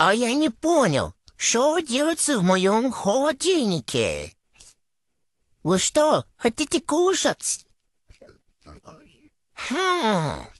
А я не понял, что делается в моем холодильнике? Вы что, хотите кушать? Хм...